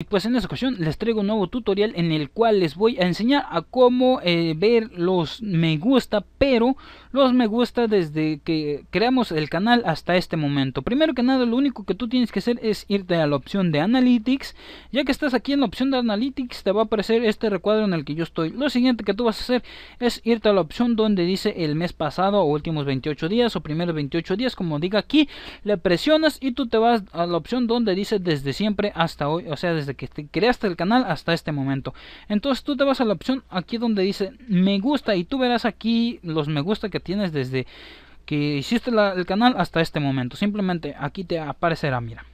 Y pues en esta ocasión les traigo un nuevo tutorial en el cual les voy a enseñar a cómo eh, ver los me gusta, pero los me gusta desde que creamos el canal hasta este momento. Primero que nada, lo único que tú tienes que hacer es irte a la opción de Analytics. Ya que estás aquí en la opción de Analytics, te va a aparecer este recuadro en el que yo estoy. Lo siguiente que tú vas a hacer es irte a la opción donde dice el mes pasado o últimos 28 días o primeros 28 días, como diga aquí. Le presionas y tú te vas a la opción donde dice desde siempre hasta hoy, o sea, desde que creaste el canal hasta este momento. Entonces tú te vas a la opción aquí donde dice me gusta y tú verás aquí los me gusta que tienes desde que hiciste el canal hasta este momento. Simplemente aquí te aparecerá, mira.